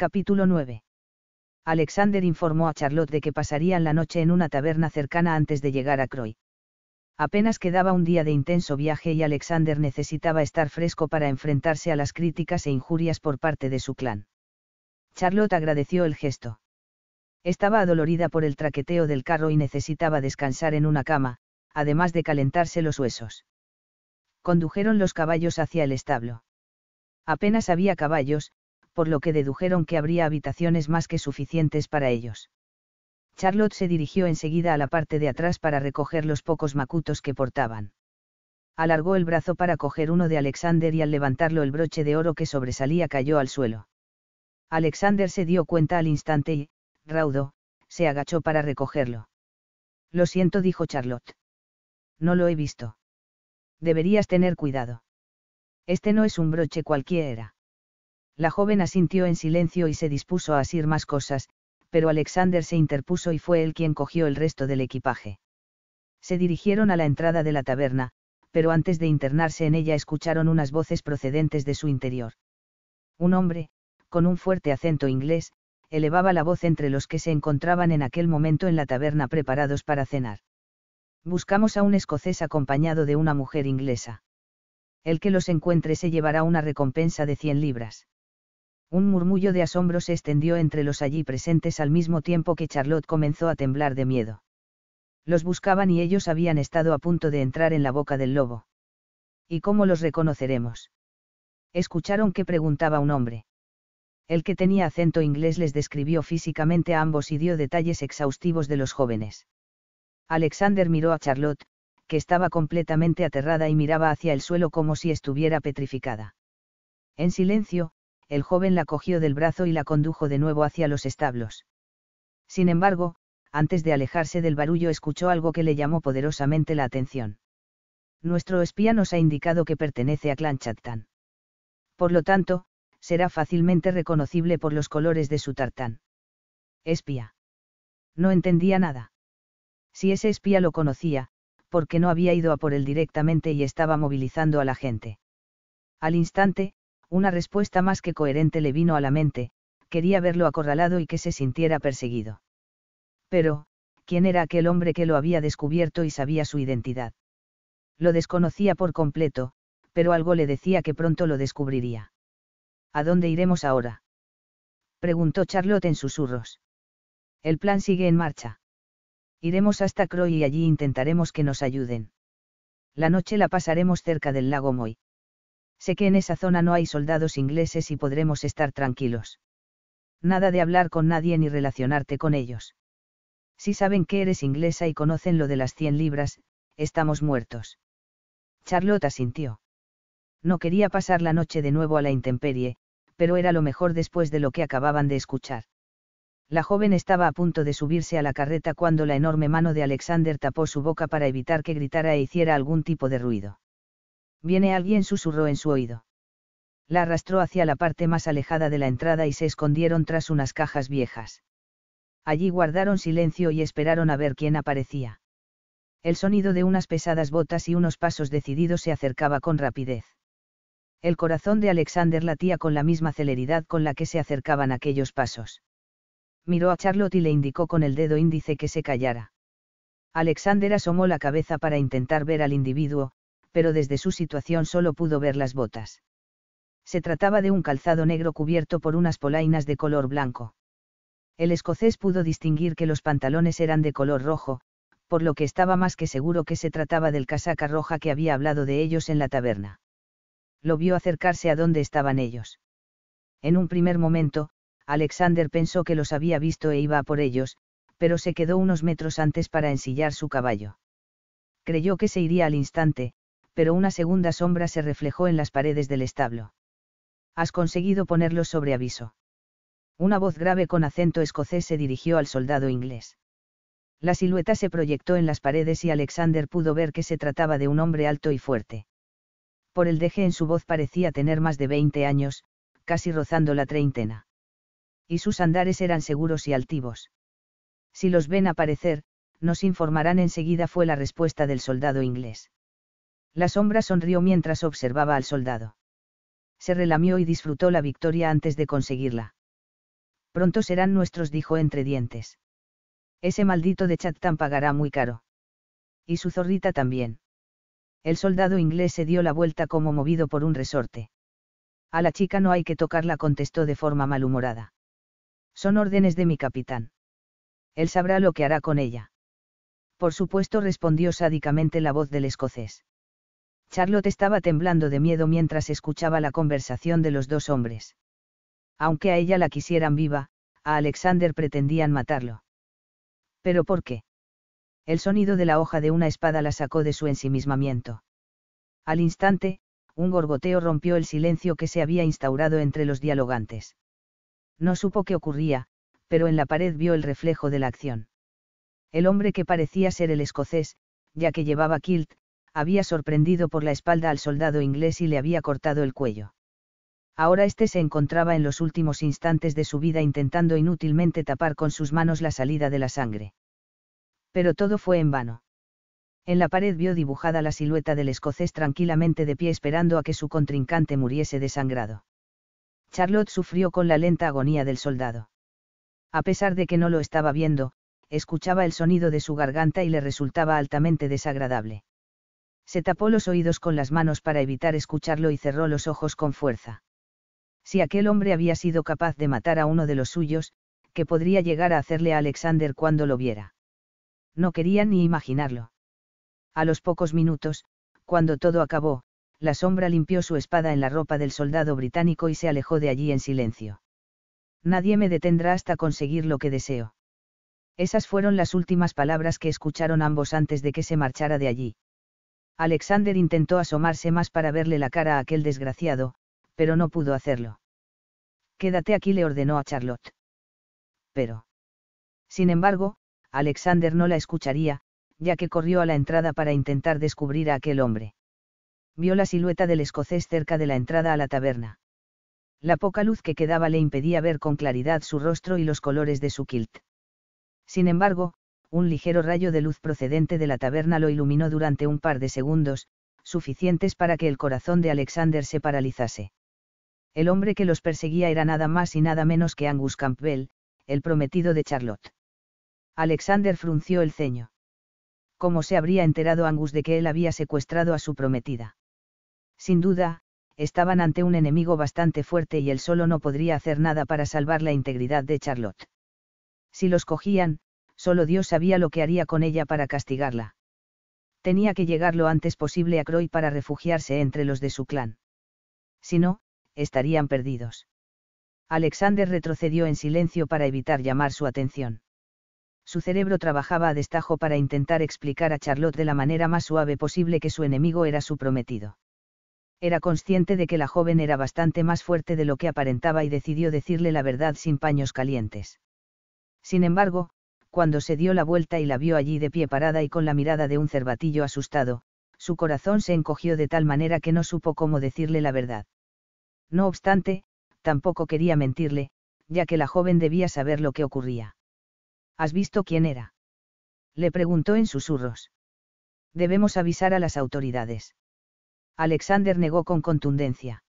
Capítulo 9. Alexander informó a Charlotte de que pasarían la noche en una taberna cercana antes de llegar a Croy. Apenas quedaba un día de intenso viaje y Alexander necesitaba estar fresco para enfrentarse a las críticas e injurias por parte de su clan. Charlotte agradeció el gesto. Estaba adolorida por el traqueteo del carro y necesitaba descansar en una cama, además de calentarse los huesos. Condujeron los caballos hacia el establo. Apenas había caballos, por lo que dedujeron que habría habitaciones más que suficientes para ellos. Charlotte se dirigió enseguida a la parte de atrás para recoger los pocos macutos que portaban. Alargó el brazo para coger uno de Alexander y al levantarlo el broche de oro que sobresalía cayó al suelo. Alexander se dio cuenta al instante y, raudo, se agachó para recogerlo. Lo siento, dijo Charlotte. No lo he visto. Deberías tener cuidado. Este no es un broche cualquiera. La joven asintió en silencio y se dispuso a asir más cosas, pero Alexander se interpuso y fue él quien cogió el resto del equipaje. Se dirigieron a la entrada de la taberna, pero antes de internarse en ella escucharon unas voces procedentes de su interior. Un hombre, con un fuerte acento inglés, elevaba la voz entre los que se encontraban en aquel momento en la taberna preparados para cenar. Buscamos a un escocés acompañado de una mujer inglesa. El que los encuentre se llevará una recompensa de 100 libras. Un murmullo de asombro se extendió entre los allí presentes al mismo tiempo que Charlotte comenzó a temblar de miedo. Los buscaban y ellos habían estado a punto de entrar en la boca del lobo. ¿Y cómo los reconoceremos? Escucharon que preguntaba un hombre. El que tenía acento inglés les describió físicamente a ambos y dio detalles exhaustivos de los jóvenes. Alexander miró a Charlotte, que estaba completamente aterrada y miraba hacia el suelo como si estuviera petrificada. En silencio, el joven la cogió del brazo y la condujo de nuevo hacia los establos. Sin embargo, antes de alejarse del barullo escuchó algo que le llamó poderosamente la atención. Nuestro espía nos ha indicado que pertenece a Clan Chattan. Por lo tanto, será fácilmente reconocible por los colores de su tartán. Espía. No entendía nada. Si ese espía lo conocía, porque no había ido a por él directamente y estaba movilizando a la gente. Al instante, una respuesta más que coherente le vino a la mente, quería verlo acorralado y que se sintiera perseguido. Pero, ¿quién era aquel hombre que lo había descubierto y sabía su identidad? Lo desconocía por completo, pero algo le decía que pronto lo descubriría. ¿A dónde iremos ahora? preguntó Charlotte en susurros. El plan sigue en marcha. Iremos hasta Croy y allí intentaremos que nos ayuden. La noche la pasaremos cerca del lago Moy. Sé que en esa zona no hay soldados ingleses y podremos estar tranquilos. Nada de hablar con nadie ni relacionarte con ellos. Si saben que eres inglesa y conocen lo de las 100 libras, estamos muertos. Charlotte asintió. No quería pasar la noche de nuevo a la intemperie, pero era lo mejor después de lo que acababan de escuchar. La joven estaba a punto de subirse a la carreta cuando la enorme mano de Alexander tapó su boca para evitar que gritara e hiciera algún tipo de ruido. Viene alguien, susurró en su oído. La arrastró hacia la parte más alejada de la entrada y se escondieron tras unas cajas viejas. Allí guardaron silencio y esperaron a ver quién aparecía. El sonido de unas pesadas botas y unos pasos decididos se acercaba con rapidez. El corazón de Alexander latía con la misma celeridad con la que se acercaban aquellos pasos. Miró a Charlotte y le indicó con el dedo índice que se callara. Alexander asomó la cabeza para intentar ver al individuo, pero desde su situación solo pudo ver las botas. Se trataba de un calzado negro cubierto por unas polainas de color blanco. El escocés pudo distinguir que los pantalones eran de color rojo, por lo que estaba más que seguro que se trataba del casaca roja que había hablado de ellos en la taberna. Lo vio acercarse a donde estaban ellos. En un primer momento, Alexander pensó que los había visto e iba por ellos, pero se quedó unos metros antes para ensillar su caballo. Creyó que se iría al instante, pero una segunda sombra se reflejó en las paredes del establo. Has conseguido ponerlos sobre aviso. Una voz grave con acento escocés se dirigió al soldado inglés. La silueta se proyectó en las paredes y Alexander pudo ver que se trataba de un hombre alto y fuerte. Por el deje en su voz parecía tener más de 20 años, casi rozando la treintena. Y sus andares eran seguros y altivos. Si los ven aparecer, nos informarán enseguida fue la respuesta del soldado inglés. La sombra sonrió mientras observaba al soldado. Se relamió y disfrutó la victoria antes de conseguirla. Pronto serán nuestros, dijo entre dientes. Ese maldito de Chattan pagará muy caro. Y su zorrita también. El soldado inglés se dio la vuelta como movido por un resorte. A la chica no hay que tocarla, contestó de forma malhumorada. Son órdenes de mi capitán. Él sabrá lo que hará con ella. Por supuesto, respondió sádicamente la voz del escocés. Charlotte estaba temblando de miedo mientras escuchaba la conversación de los dos hombres. Aunque a ella la quisieran viva, a Alexander pretendían matarlo. ¿Pero por qué? El sonido de la hoja de una espada la sacó de su ensimismamiento. Al instante, un gorgoteo rompió el silencio que se había instaurado entre los dialogantes. No supo qué ocurría, pero en la pared vio el reflejo de la acción. El hombre que parecía ser el escocés, ya que llevaba kilt, había sorprendido por la espalda al soldado inglés y le había cortado el cuello. Ahora éste se encontraba en los últimos instantes de su vida intentando inútilmente tapar con sus manos la salida de la sangre. Pero todo fue en vano. En la pared vio dibujada la silueta del escocés tranquilamente de pie esperando a que su contrincante muriese desangrado. Charlotte sufrió con la lenta agonía del soldado. A pesar de que no lo estaba viendo, escuchaba el sonido de su garganta y le resultaba altamente desagradable. Se tapó los oídos con las manos para evitar escucharlo y cerró los ojos con fuerza. Si aquel hombre había sido capaz de matar a uno de los suyos, ¿qué podría llegar a hacerle a Alexander cuando lo viera? No quería ni imaginarlo. A los pocos minutos, cuando todo acabó, la sombra limpió su espada en la ropa del soldado británico y se alejó de allí en silencio. Nadie me detendrá hasta conseguir lo que deseo. Esas fueron las últimas palabras que escucharon ambos antes de que se marchara de allí. Alexander intentó asomarse más para verle la cara a aquel desgraciado, pero no pudo hacerlo. Quédate aquí le ordenó a Charlotte. Pero. Sin embargo, Alexander no la escucharía, ya que corrió a la entrada para intentar descubrir a aquel hombre. Vio la silueta del escocés cerca de la entrada a la taberna. La poca luz que quedaba le impedía ver con claridad su rostro y los colores de su kilt. Sin embargo, un ligero rayo de luz procedente de la taberna lo iluminó durante un par de segundos, suficientes para que el corazón de Alexander se paralizase. El hombre que los perseguía era nada más y nada menos que Angus Campbell, el prometido de Charlotte. Alexander frunció el ceño. ¿Cómo se habría enterado Angus de que él había secuestrado a su prometida? Sin duda, estaban ante un enemigo bastante fuerte y él solo no podría hacer nada para salvar la integridad de Charlotte. Si los cogían, solo Dios sabía lo que haría con ella para castigarla. Tenía que llegar lo antes posible a Croy para refugiarse entre los de su clan. Si no, estarían perdidos. Alexander retrocedió en silencio para evitar llamar su atención. Su cerebro trabajaba a destajo para intentar explicar a Charlotte de la manera más suave posible que su enemigo era su prometido. Era consciente de que la joven era bastante más fuerte de lo que aparentaba y decidió decirle la verdad sin paños calientes. Sin embargo, cuando se dio la vuelta y la vio allí de pie parada y con la mirada de un cervatillo asustado, su corazón se encogió de tal manera que no supo cómo decirle la verdad. No obstante, tampoco quería mentirle, ya que la joven debía saber lo que ocurría. ¿Has visto quién era? Le preguntó en susurros. Debemos avisar a las autoridades. Alexander negó con contundencia.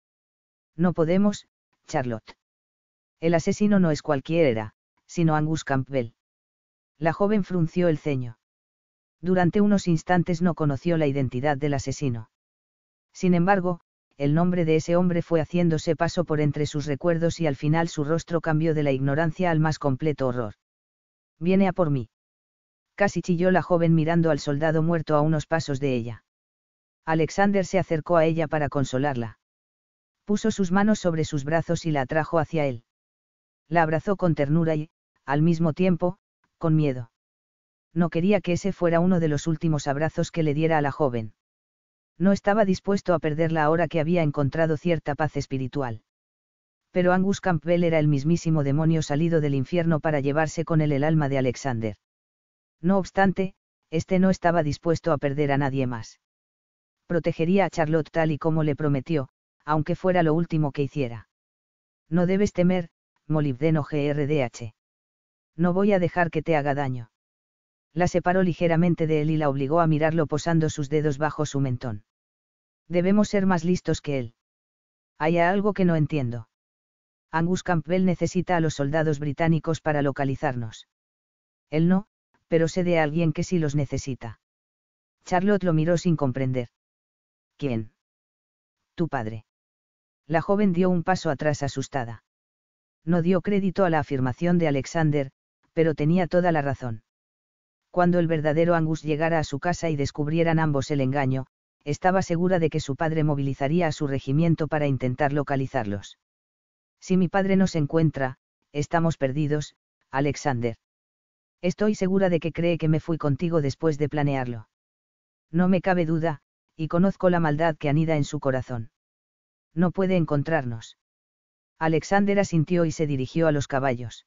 No podemos, Charlotte. El asesino no es cualquiera, sino Angus Campbell la joven frunció el ceño. Durante unos instantes no conoció la identidad del asesino. Sin embargo, el nombre de ese hombre fue haciéndose paso por entre sus recuerdos y al final su rostro cambió de la ignorancia al más completo horror. Viene a por mí. Casi chilló la joven mirando al soldado muerto a unos pasos de ella. Alexander se acercó a ella para consolarla. Puso sus manos sobre sus brazos y la atrajo hacia él. La abrazó con ternura y, al mismo tiempo, con miedo. No quería que ese fuera uno de los últimos abrazos que le diera a la joven. No estaba dispuesto a perderla ahora que había encontrado cierta paz espiritual. Pero Angus Campbell era el mismísimo demonio salido del infierno para llevarse con él el alma de Alexander. No obstante, este no estaba dispuesto a perder a nadie más. Protegería a Charlotte tal y como le prometió, aunque fuera lo último que hiciera. No debes temer, molibdeno GRDH no voy a dejar que te haga daño. La separó ligeramente de él y la obligó a mirarlo posando sus dedos bajo su mentón. Debemos ser más listos que él. Hay algo que no entiendo. Angus Campbell necesita a los soldados británicos para localizarnos. Él no, pero sé de alguien que sí los necesita. Charlotte lo miró sin comprender. ¿Quién? Tu padre. La joven dio un paso atrás asustada. No dio crédito a la afirmación de Alexander, pero tenía toda la razón. Cuando el verdadero Angus llegara a su casa y descubrieran ambos el engaño, estaba segura de que su padre movilizaría a su regimiento para intentar localizarlos. Si mi padre nos encuentra, estamos perdidos, Alexander. Estoy segura de que cree que me fui contigo después de planearlo. No me cabe duda, y conozco la maldad que anida en su corazón. No puede encontrarnos. Alexander asintió y se dirigió a los caballos.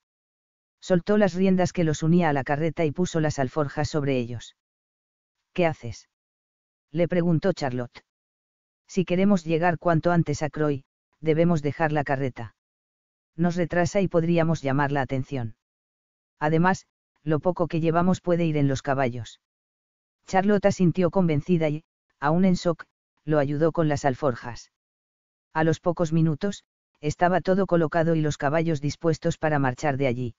Soltó las riendas que los unía a la carreta y puso las alforjas sobre ellos. ¿Qué haces? le preguntó Charlotte. Si queremos llegar cuanto antes a Croy, debemos dejar la carreta. Nos retrasa y podríamos llamar la atención. Además, lo poco que llevamos puede ir en los caballos. Charlotte sintió convencida y, aún en shock, lo ayudó con las alforjas. A los pocos minutos, estaba todo colocado y los caballos dispuestos para marchar de allí.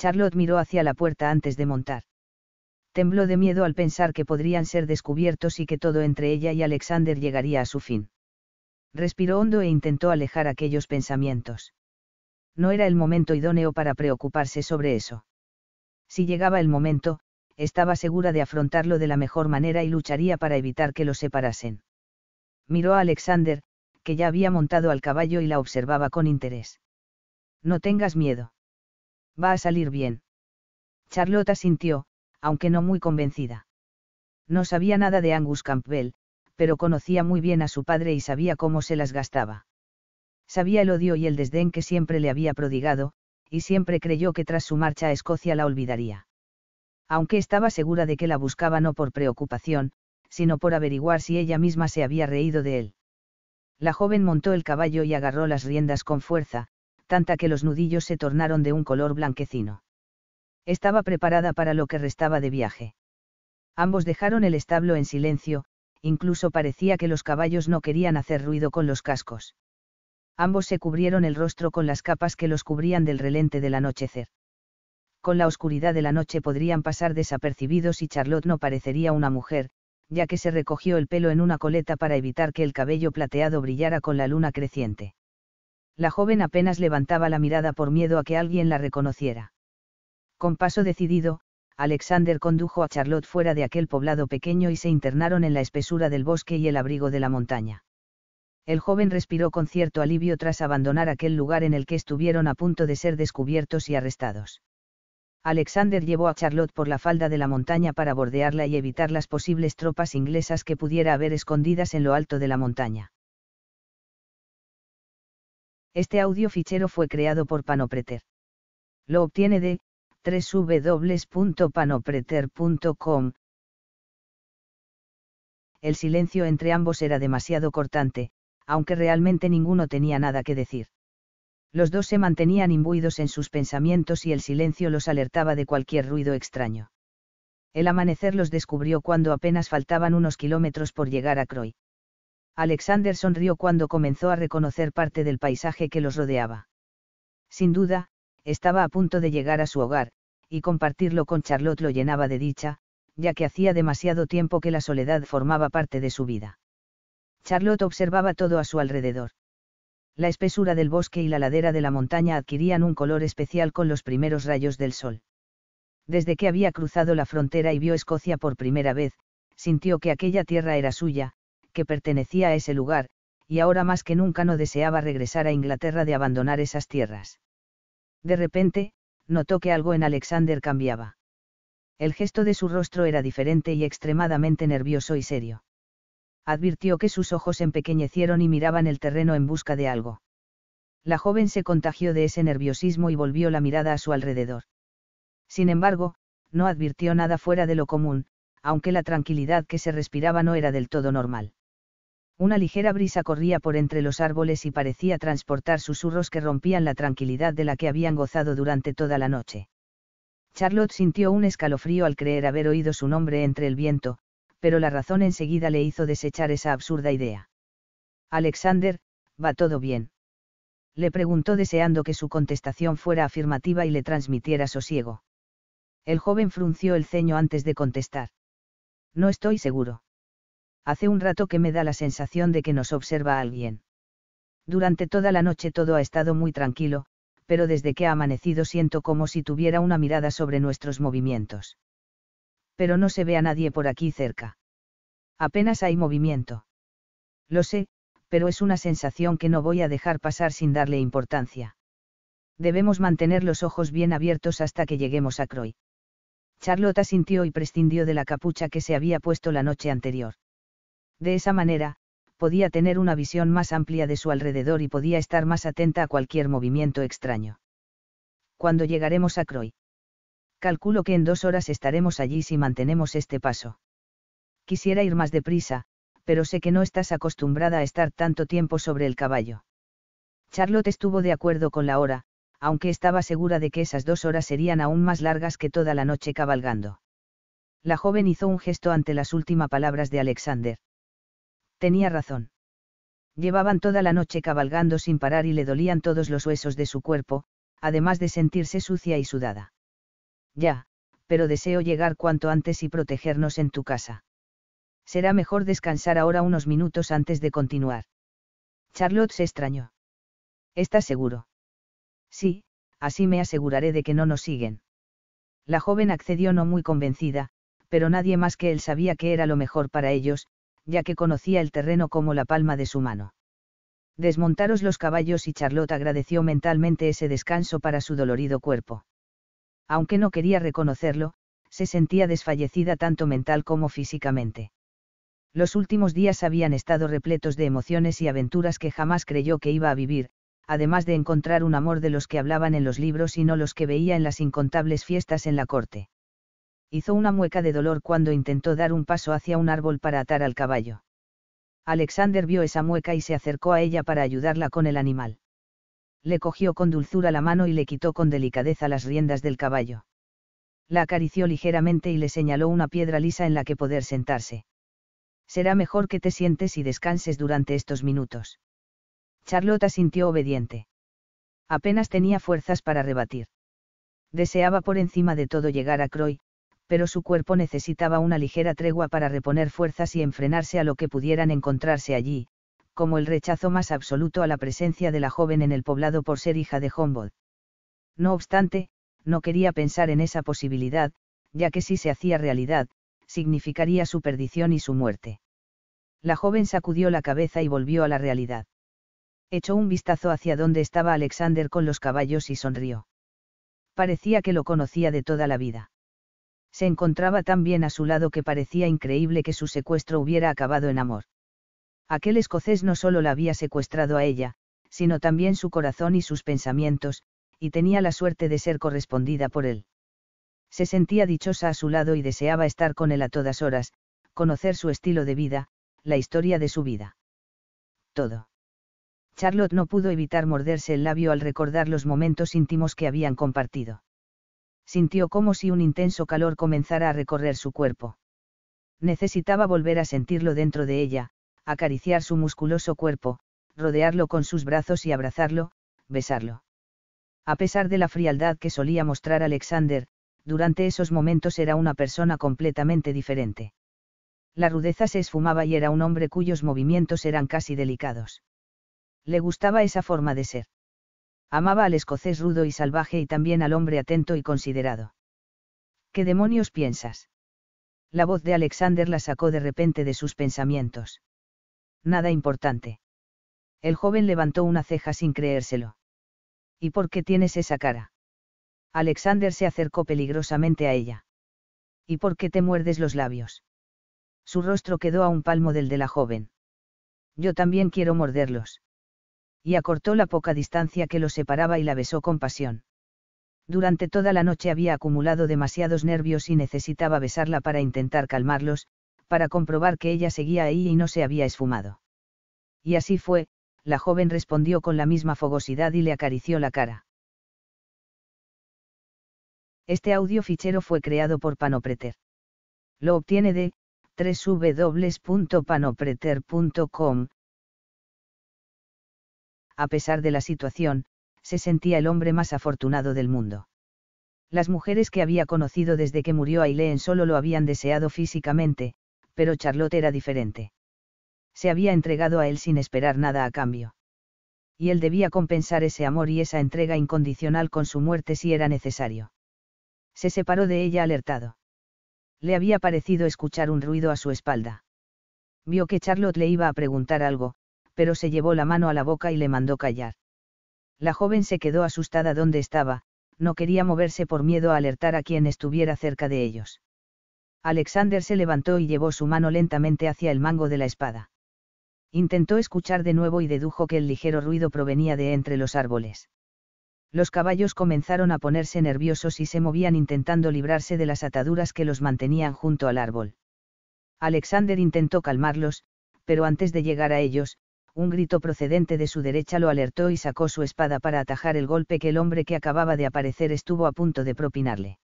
Charlotte miró hacia la puerta antes de montar. Tembló de miedo al pensar que podrían ser descubiertos y que todo entre ella y Alexander llegaría a su fin. Respiró hondo e intentó alejar aquellos pensamientos. No era el momento idóneo para preocuparse sobre eso. Si llegaba el momento, estaba segura de afrontarlo de la mejor manera y lucharía para evitar que lo separasen. Miró a Alexander, que ya había montado al caballo y la observaba con interés. No tengas miedo. Va a salir bien. Charlotte sintió, aunque no muy convencida. No sabía nada de Angus Campbell, pero conocía muy bien a su padre y sabía cómo se las gastaba. Sabía el odio y el desdén que siempre le había prodigado, y siempre creyó que tras su marcha a Escocia la olvidaría. Aunque estaba segura de que la buscaba no por preocupación, sino por averiguar si ella misma se había reído de él. La joven montó el caballo y agarró las riendas con fuerza, tanta que los nudillos se tornaron de un color blanquecino. Estaba preparada para lo que restaba de viaje. Ambos dejaron el establo en silencio, incluso parecía que los caballos no querían hacer ruido con los cascos. Ambos se cubrieron el rostro con las capas que los cubrían del relente del anochecer. Con la oscuridad de la noche podrían pasar desapercibidos y Charlotte no parecería una mujer, ya que se recogió el pelo en una coleta para evitar que el cabello plateado brillara con la luna creciente la joven apenas levantaba la mirada por miedo a que alguien la reconociera. Con paso decidido, Alexander condujo a Charlotte fuera de aquel poblado pequeño y se internaron en la espesura del bosque y el abrigo de la montaña. El joven respiró con cierto alivio tras abandonar aquel lugar en el que estuvieron a punto de ser descubiertos y arrestados. Alexander llevó a Charlotte por la falda de la montaña para bordearla y evitar las posibles tropas inglesas que pudiera haber escondidas en lo alto de la montaña. Este audio fichero fue creado por Panopreter. Lo obtiene de www.panopreter.com. El silencio entre ambos era demasiado cortante, aunque realmente ninguno tenía nada que decir. Los dos se mantenían imbuidos en sus pensamientos y el silencio los alertaba de cualquier ruido extraño. El amanecer los descubrió cuando apenas faltaban unos kilómetros por llegar a Croy. Alexander sonrió cuando comenzó a reconocer parte del paisaje que los rodeaba. Sin duda, estaba a punto de llegar a su hogar, y compartirlo con Charlotte lo llenaba de dicha, ya que hacía demasiado tiempo que la soledad formaba parte de su vida. Charlotte observaba todo a su alrededor. La espesura del bosque y la ladera de la montaña adquirían un color especial con los primeros rayos del sol. Desde que había cruzado la frontera y vio Escocia por primera vez, sintió que aquella tierra era suya, que pertenecía a ese lugar, y ahora más que nunca no deseaba regresar a Inglaterra de abandonar esas tierras. De repente, notó que algo en Alexander cambiaba. El gesto de su rostro era diferente y extremadamente nervioso y serio. Advirtió que sus ojos empequeñecieron y miraban el terreno en busca de algo. La joven se contagió de ese nerviosismo y volvió la mirada a su alrededor. Sin embargo, no advirtió nada fuera de lo común, aunque la tranquilidad que se respiraba no era del todo normal una ligera brisa corría por entre los árboles y parecía transportar susurros que rompían la tranquilidad de la que habían gozado durante toda la noche. Charlotte sintió un escalofrío al creer haber oído su nombre entre el viento, pero la razón enseguida le hizo desechar esa absurda idea. Alexander, ¿va todo bien? Le preguntó deseando que su contestación fuera afirmativa y le transmitiera sosiego. El joven frunció el ceño antes de contestar. No estoy seguro. Hace un rato que me da la sensación de que nos observa alguien. Durante toda la noche todo ha estado muy tranquilo, pero desde que ha amanecido siento como si tuviera una mirada sobre nuestros movimientos. Pero no se ve a nadie por aquí cerca. Apenas hay movimiento. Lo sé, pero es una sensación que no voy a dejar pasar sin darle importancia. Debemos mantener los ojos bien abiertos hasta que lleguemos a Croy. Charlotte sintió y prescindió de la capucha que se había puesto la noche anterior. De esa manera, podía tener una visión más amplia de su alrededor y podía estar más atenta a cualquier movimiento extraño. Cuando llegaremos a Croy? Calculo que en dos horas estaremos allí si mantenemos este paso. Quisiera ir más deprisa, pero sé que no estás acostumbrada a estar tanto tiempo sobre el caballo. Charlotte estuvo de acuerdo con la hora, aunque estaba segura de que esas dos horas serían aún más largas que toda la noche cabalgando. La joven hizo un gesto ante las últimas palabras de Alexander tenía razón. Llevaban toda la noche cabalgando sin parar y le dolían todos los huesos de su cuerpo, además de sentirse sucia y sudada. Ya, pero deseo llegar cuanto antes y protegernos en tu casa. Será mejor descansar ahora unos minutos antes de continuar. Charlotte se extrañó. ¿Estás seguro? Sí, así me aseguraré de que no nos siguen. La joven accedió no muy convencida, pero nadie más que él sabía que era lo mejor para ellos, ya que conocía el terreno como la palma de su mano. Desmontaros los caballos y Charlotte agradeció mentalmente ese descanso para su dolorido cuerpo. Aunque no quería reconocerlo, se sentía desfallecida tanto mental como físicamente. Los últimos días habían estado repletos de emociones y aventuras que jamás creyó que iba a vivir, además de encontrar un amor de los que hablaban en los libros y no los que veía en las incontables fiestas en la corte. Hizo una mueca de dolor cuando intentó dar un paso hacia un árbol para atar al caballo. Alexander vio esa mueca y se acercó a ella para ayudarla con el animal. Le cogió con dulzura la mano y le quitó con delicadeza las riendas del caballo. La acarició ligeramente y le señaló una piedra lisa en la que poder sentarse. Será mejor que te sientes y descanses durante estos minutos. Charlota sintió obediente. Apenas tenía fuerzas para rebatir. Deseaba por encima de todo llegar a Croy, pero su cuerpo necesitaba una ligera tregua para reponer fuerzas y enfrenarse a lo que pudieran encontrarse allí, como el rechazo más absoluto a la presencia de la joven en el poblado por ser hija de Humboldt. No obstante, no quería pensar en esa posibilidad, ya que si se hacía realidad, significaría su perdición y su muerte. La joven sacudió la cabeza y volvió a la realidad. Echó un vistazo hacia donde estaba Alexander con los caballos y sonrió. Parecía que lo conocía de toda la vida se encontraba tan bien a su lado que parecía increíble que su secuestro hubiera acabado en amor. Aquel escocés no solo la había secuestrado a ella, sino también su corazón y sus pensamientos, y tenía la suerte de ser correspondida por él. Se sentía dichosa a su lado y deseaba estar con él a todas horas, conocer su estilo de vida, la historia de su vida. Todo. Charlotte no pudo evitar morderse el labio al recordar los momentos íntimos que habían compartido sintió como si un intenso calor comenzara a recorrer su cuerpo. Necesitaba volver a sentirlo dentro de ella, acariciar su musculoso cuerpo, rodearlo con sus brazos y abrazarlo, besarlo. A pesar de la frialdad que solía mostrar Alexander, durante esos momentos era una persona completamente diferente. La rudeza se esfumaba y era un hombre cuyos movimientos eran casi delicados. Le gustaba esa forma de ser. Amaba al escocés rudo y salvaje y también al hombre atento y considerado. ¿Qué demonios piensas? La voz de Alexander la sacó de repente de sus pensamientos. Nada importante. El joven levantó una ceja sin creérselo. ¿Y por qué tienes esa cara? Alexander se acercó peligrosamente a ella. ¿Y por qué te muerdes los labios? Su rostro quedó a un palmo del de la joven. Yo también quiero morderlos y acortó la poca distancia que los separaba y la besó con pasión. Durante toda la noche había acumulado demasiados nervios y necesitaba besarla para intentar calmarlos, para comprobar que ella seguía ahí y no se había esfumado. Y así fue, la joven respondió con la misma fogosidad y le acarició la cara. Este audio fichero fue creado por Panopreter. Lo obtiene de www.panopreter.com, a pesar de la situación, se sentía el hombre más afortunado del mundo. Las mujeres que había conocido desde que murió Aileen solo lo habían deseado físicamente, pero Charlotte era diferente. Se había entregado a él sin esperar nada a cambio. Y él debía compensar ese amor y esa entrega incondicional con su muerte si era necesario. Se separó de ella alertado. Le había parecido escuchar un ruido a su espalda. Vio que Charlotte le iba a preguntar algo, pero se llevó la mano a la boca y le mandó callar. La joven se quedó asustada donde estaba, no quería moverse por miedo a alertar a quien estuviera cerca de ellos. Alexander se levantó y llevó su mano lentamente hacia el mango de la espada. Intentó escuchar de nuevo y dedujo que el ligero ruido provenía de entre los árboles. Los caballos comenzaron a ponerse nerviosos y se movían intentando librarse de las ataduras que los mantenían junto al árbol. Alexander intentó calmarlos, pero antes de llegar a ellos, un grito procedente de su derecha lo alertó y sacó su espada para atajar el golpe que el hombre que acababa de aparecer estuvo a punto de propinarle.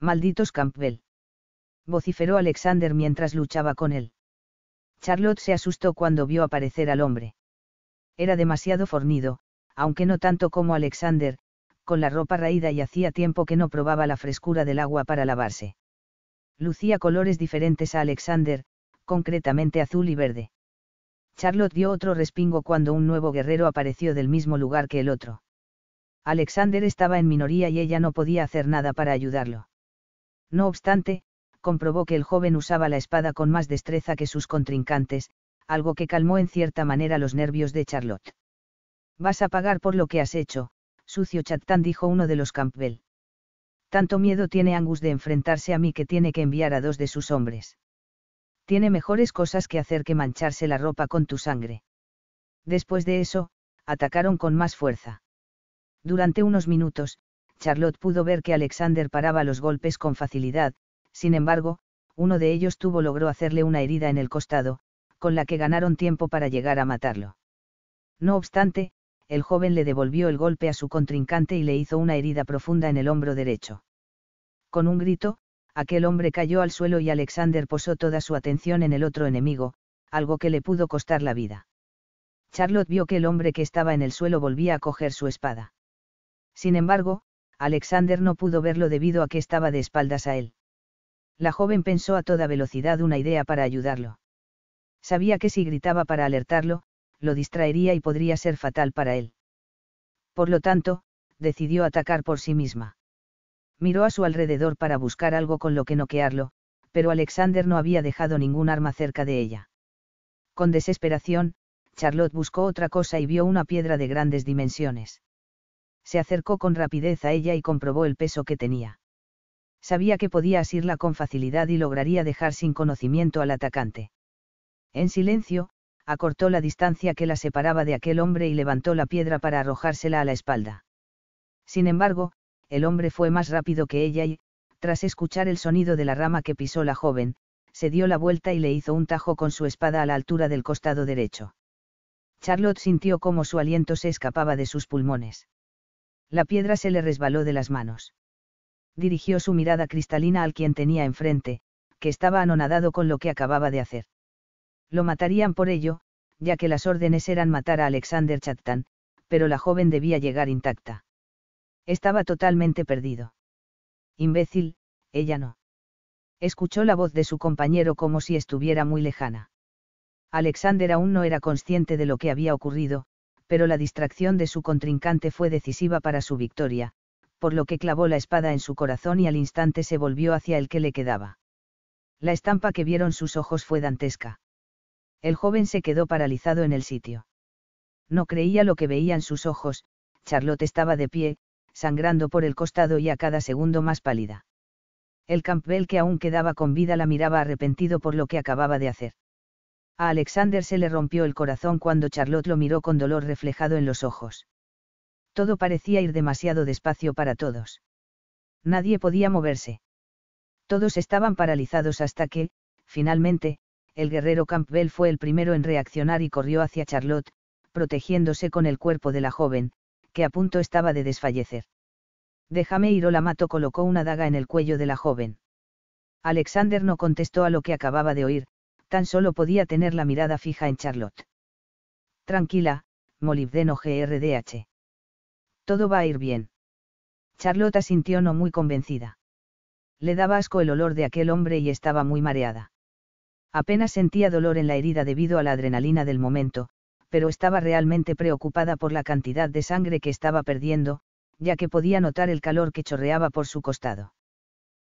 Malditos Campbell. vociferó Alexander mientras luchaba con él. Charlotte se asustó cuando vio aparecer al hombre. Era demasiado fornido, aunque no tanto como Alexander, con la ropa raída y hacía tiempo que no probaba la frescura del agua para lavarse. Lucía colores diferentes a Alexander, concretamente azul y verde. Charlotte dio otro respingo cuando un nuevo guerrero apareció del mismo lugar que el otro. Alexander estaba en minoría y ella no podía hacer nada para ayudarlo. No obstante, comprobó que el joven usaba la espada con más destreza que sus contrincantes, algo que calmó en cierta manera los nervios de Charlotte. Vas a pagar por lo que has hecho, sucio Chatán dijo uno de los Campbell. Tanto miedo tiene Angus de enfrentarse a mí que tiene que enviar a dos de sus hombres tiene mejores cosas que hacer que mancharse la ropa con tu sangre. Después de eso, atacaron con más fuerza. Durante unos minutos, Charlotte pudo ver que Alexander paraba los golpes con facilidad, sin embargo, uno de ellos tuvo logró hacerle una herida en el costado, con la que ganaron tiempo para llegar a matarlo. No obstante, el joven le devolvió el golpe a su contrincante y le hizo una herida profunda en el hombro derecho. Con un grito, aquel hombre cayó al suelo y Alexander posó toda su atención en el otro enemigo, algo que le pudo costar la vida. Charlotte vio que el hombre que estaba en el suelo volvía a coger su espada. Sin embargo, Alexander no pudo verlo debido a que estaba de espaldas a él. La joven pensó a toda velocidad una idea para ayudarlo. Sabía que si gritaba para alertarlo, lo distraería y podría ser fatal para él. Por lo tanto, decidió atacar por sí misma miró a su alrededor para buscar algo con lo que noquearlo, pero Alexander no había dejado ningún arma cerca de ella. Con desesperación, Charlotte buscó otra cosa y vio una piedra de grandes dimensiones. Se acercó con rapidez a ella y comprobó el peso que tenía. Sabía que podía asirla con facilidad y lograría dejar sin conocimiento al atacante. En silencio, acortó la distancia que la separaba de aquel hombre y levantó la piedra para arrojársela a la espalda. Sin embargo, el hombre fue más rápido que ella y, tras escuchar el sonido de la rama que pisó la joven, se dio la vuelta y le hizo un tajo con su espada a la altura del costado derecho. Charlotte sintió como su aliento se escapaba de sus pulmones. La piedra se le resbaló de las manos. Dirigió su mirada cristalina al quien tenía enfrente, que estaba anonadado con lo que acababa de hacer. Lo matarían por ello, ya que las órdenes eran matar a Alexander Chattan, pero la joven debía llegar intacta. Estaba totalmente perdido. Imbécil, ella no. Escuchó la voz de su compañero como si estuviera muy lejana. Alexander aún no era consciente de lo que había ocurrido, pero la distracción de su contrincante fue decisiva para su victoria, por lo que clavó la espada en su corazón y al instante se volvió hacia el que le quedaba. La estampa que vieron sus ojos fue dantesca. El joven se quedó paralizado en el sitio. No creía lo que veían sus ojos, Charlotte estaba de pie, sangrando por el costado y a cada segundo más pálida. El Campbell que aún quedaba con vida la miraba arrepentido por lo que acababa de hacer. A Alexander se le rompió el corazón cuando Charlotte lo miró con dolor reflejado en los ojos. Todo parecía ir demasiado despacio para todos. Nadie podía moverse. Todos estaban paralizados hasta que, finalmente, el guerrero Campbell fue el primero en reaccionar y corrió hacia Charlotte, protegiéndose con el cuerpo de la joven, que a punto estaba de desfallecer. Déjame ir o la mato colocó una daga en el cuello de la joven. Alexander no contestó a lo que acababa de oír, tan solo podía tener la mirada fija en Charlotte. Tranquila, molibdeno GRDH. Todo va a ir bien. Charlotte sintió no muy convencida. Le daba asco el olor de aquel hombre y estaba muy mareada. Apenas sentía dolor en la herida debido a la adrenalina del momento, pero estaba realmente preocupada por la cantidad de sangre que estaba perdiendo, ya que podía notar el calor que chorreaba por su costado.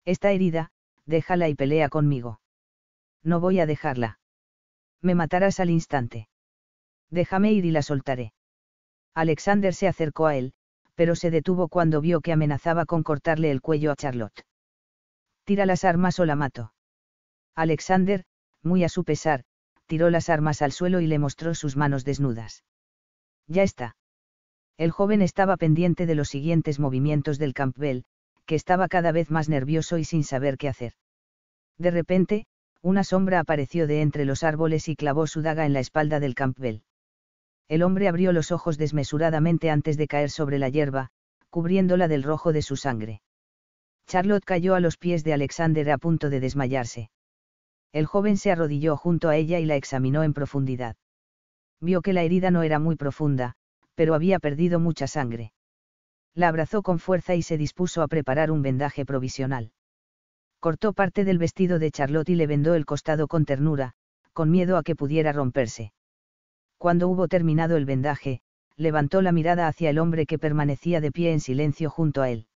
«Esta herida, déjala y pelea conmigo. No voy a dejarla. Me matarás al instante. Déjame ir y la soltaré. Alexander se acercó a él, pero se detuvo cuando vio que amenazaba con cortarle el cuello a Charlotte. Tira las armas o la mato. Alexander, muy a su pesar, tiró las armas al suelo y le mostró sus manos desnudas. Ya está. El joven estaba pendiente de los siguientes movimientos del Campbell, que estaba cada vez más nervioso y sin saber qué hacer. De repente, una sombra apareció de entre los árboles y clavó su daga en la espalda del Campbell. El hombre abrió los ojos desmesuradamente antes de caer sobre la hierba, cubriéndola del rojo de su sangre. Charlotte cayó a los pies de Alexander a punto de desmayarse. El joven se arrodilló junto a ella y la examinó en profundidad. Vio que la herida no era muy profunda, pero había perdido mucha sangre. La abrazó con fuerza y se dispuso a preparar un vendaje provisional. Cortó parte del vestido de Charlotte y le vendó el costado con ternura, con miedo a que pudiera romperse. Cuando hubo terminado el vendaje, levantó la mirada hacia el hombre que permanecía de pie en silencio junto a él.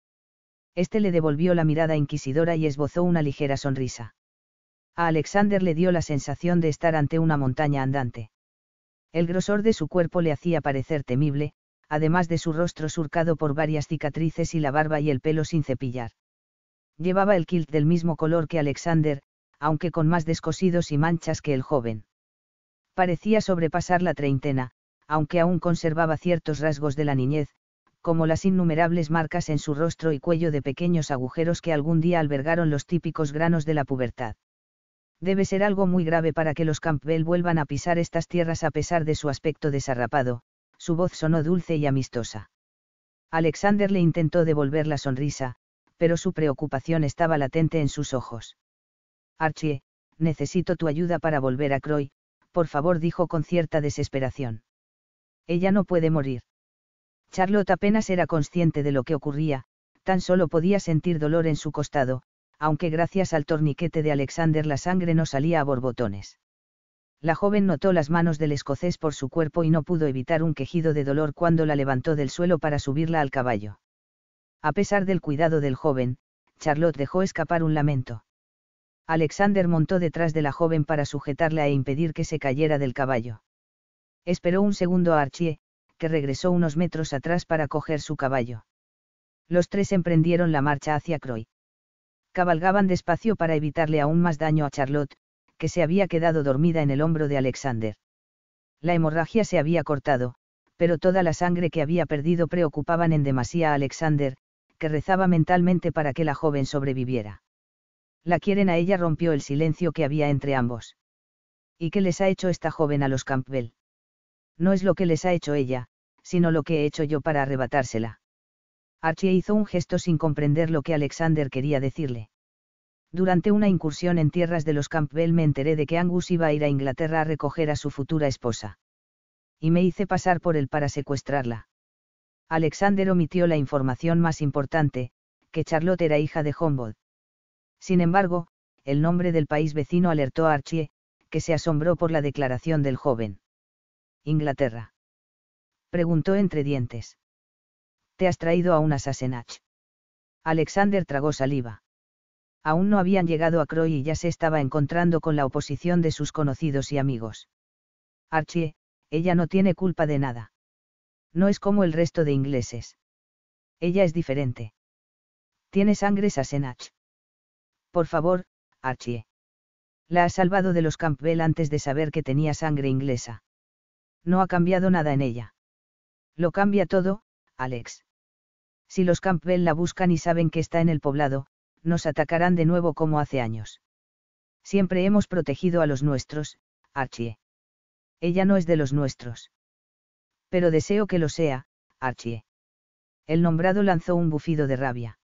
Este le devolvió la mirada inquisidora y esbozó una ligera sonrisa. A Alexander le dio la sensación de estar ante una montaña andante. El grosor de su cuerpo le hacía parecer temible, además de su rostro surcado por varias cicatrices y la barba y el pelo sin cepillar. Llevaba el kilt del mismo color que Alexander, aunque con más descosidos y manchas que el joven. Parecía sobrepasar la treintena, aunque aún conservaba ciertos rasgos de la niñez, como las innumerables marcas en su rostro y cuello de pequeños agujeros que algún día albergaron los típicos granos de la pubertad debe ser algo muy grave para que los Campbell vuelvan a pisar estas tierras a pesar de su aspecto desarrapado, su voz sonó dulce y amistosa. Alexander le intentó devolver la sonrisa, pero su preocupación estaba latente en sus ojos. Archie, necesito tu ayuda para volver a Croy, por favor dijo con cierta desesperación. Ella no puede morir. Charlotte apenas era consciente de lo que ocurría, tan solo podía sentir dolor en su costado, aunque gracias al torniquete de Alexander la sangre no salía a borbotones. La joven notó las manos del escocés por su cuerpo y no pudo evitar un quejido de dolor cuando la levantó del suelo para subirla al caballo. A pesar del cuidado del joven, Charlotte dejó escapar un lamento. Alexander montó detrás de la joven para sujetarla e impedir que se cayera del caballo. Esperó un segundo a Archie, que regresó unos metros atrás para coger su caballo. Los tres emprendieron la marcha hacia Croy. Cabalgaban despacio para evitarle aún más daño a Charlotte, que se había quedado dormida en el hombro de Alexander. La hemorragia se había cortado, pero toda la sangre que había perdido preocupaban en demasía a Alexander, que rezaba mentalmente para que la joven sobreviviera. La quieren a ella rompió el silencio que había entre ambos. ¿Y qué les ha hecho esta joven a los Campbell? No es lo que les ha hecho ella, sino lo que he hecho yo para arrebatársela. Archie hizo un gesto sin comprender lo que Alexander quería decirle. Durante una incursión en tierras de los Campbell me enteré de que Angus iba a ir a Inglaterra a recoger a su futura esposa. Y me hice pasar por él para secuestrarla. Alexander omitió la información más importante, que Charlotte era hija de Humboldt. Sin embargo, el nombre del país vecino alertó a Archie, que se asombró por la declaración del joven. Inglaterra. Preguntó entre dientes. Te has traído a un Sassenach. Alexander tragó saliva. Aún no habían llegado a Croy y ya se estaba encontrando con la oposición de sus conocidos y amigos. Archie, ella no tiene culpa de nada. No es como el resto de ingleses. Ella es diferente. Tiene sangre Sassenach. Por favor, Archie. La ha salvado de los Campbell antes de saber que tenía sangre inglesa. No ha cambiado nada en ella. Lo cambia todo, Alex. Si los Campbell la buscan y saben que está en el poblado, nos atacarán de nuevo como hace años. Siempre hemos protegido a los nuestros, Archie. Ella no es de los nuestros. Pero deseo que lo sea, Archie. El nombrado lanzó un bufido de rabia.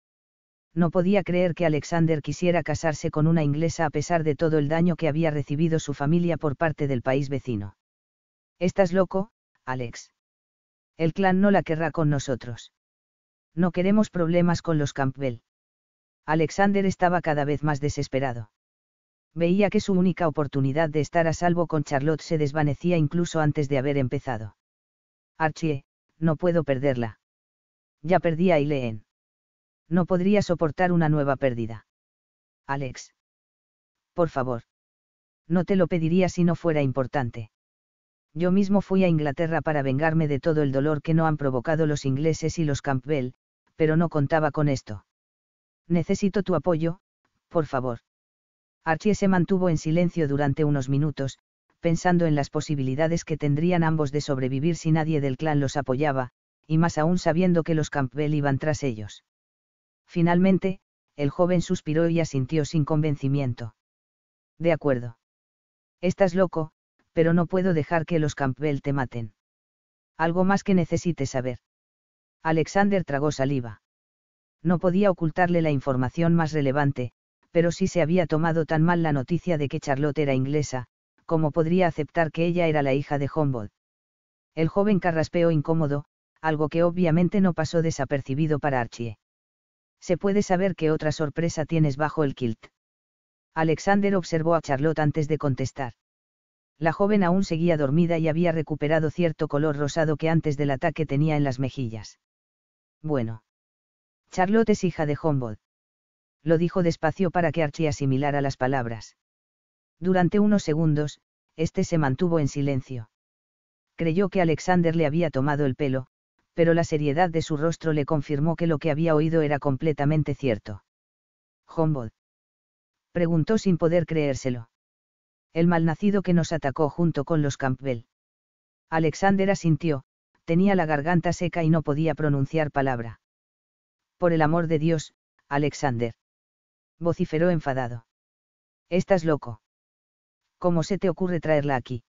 No podía creer que Alexander quisiera casarse con una inglesa a pesar de todo el daño que había recibido su familia por parte del país vecino. Estás loco, Alex. El clan no la querrá con nosotros no queremos problemas con los Campbell. Alexander estaba cada vez más desesperado. Veía que su única oportunidad de estar a salvo con Charlotte se desvanecía incluso antes de haber empezado. Archie, no puedo perderla. Ya perdí a Eileen. No podría soportar una nueva pérdida. Alex. Por favor. No te lo pediría si no fuera importante. Yo mismo fui a Inglaterra para vengarme de todo el dolor que no han provocado los ingleses y los Campbell, pero no contaba con esto. Necesito tu apoyo, por favor. Archie se mantuvo en silencio durante unos minutos, pensando en las posibilidades que tendrían ambos de sobrevivir si nadie del clan los apoyaba, y más aún sabiendo que los Campbell iban tras ellos. Finalmente, el joven suspiró y asintió sin convencimiento. De acuerdo. Estás loco, pero no puedo dejar que los Campbell te maten. Algo más que necesites saber. Alexander tragó saliva. No podía ocultarle la información más relevante, pero sí se había tomado tan mal la noticia de que Charlotte era inglesa, como podría aceptar que ella era la hija de Humboldt. El joven carraspeó incómodo, algo que obviamente no pasó desapercibido para Archie. Se puede saber qué otra sorpresa tienes bajo el kilt. Alexander observó a Charlotte antes de contestar. La joven aún seguía dormida y había recuperado cierto color rosado que antes del ataque tenía en las mejillas. Bueno. Charlotte es hija de Humboldt. Lo dijo despacio para que Archie asimilara las palabras. Durante unos segundos, este se mantuvo en silencio. Creyó que Alexander le había tomado el pelo, pero la seriedad de su rostro le confirmó que lo que había oído era completamente cierto. Humboldt. Preguntó sin poder creérselo. El malnacido que nos atacó junto con los Campbell. Alexander asintió, tenía la garganta seca y no podía pronunciar palabra. Por el amor de Dios, Alexander. Vociferó enfadado. Estás loco. ¿Cómo se te ocurre traerla aquí?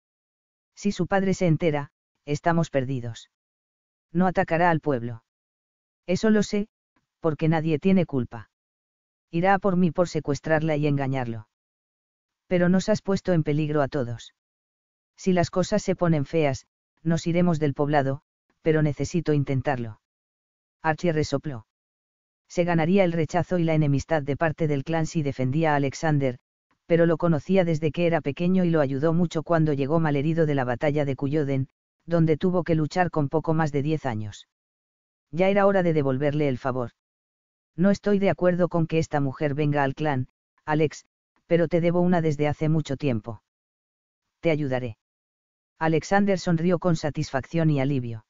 Si su padre se entera, estamos perdidos. No atacará al pueblo. Eso lo sé, porque nadie tiene culpa. Irá por mí por secuestrarla y engañarlo. Pero nos has puesto en peligro a todos. Si las cosas se ponen feas, nos iremos del poblado, pero necesito intentarlo. Archie resopló. Se ganaría el rechazo y la enemistad de parte del clan si defendía a Alexander, pero lo conocía desde que era pequeño y lo ayudó mucho cuando llegó malherido de la batalla de Cuyoden, donde tuvo que luchar con poco más de diez años. Ya era hora de devolverle el favor. No estoy de acuerdo con que esta mujer venga al clan, Alex, pero te debo una desde hace mucho tiempo. Te ayudaré. Alexander sonrió con satisfacción y alivio.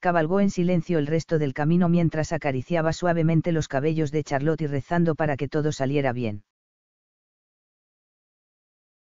Cabalgó en silencio el resto del camino mientras acariciaba suavemente los cabellos de Charlotte y rezando para que todo saliera bien.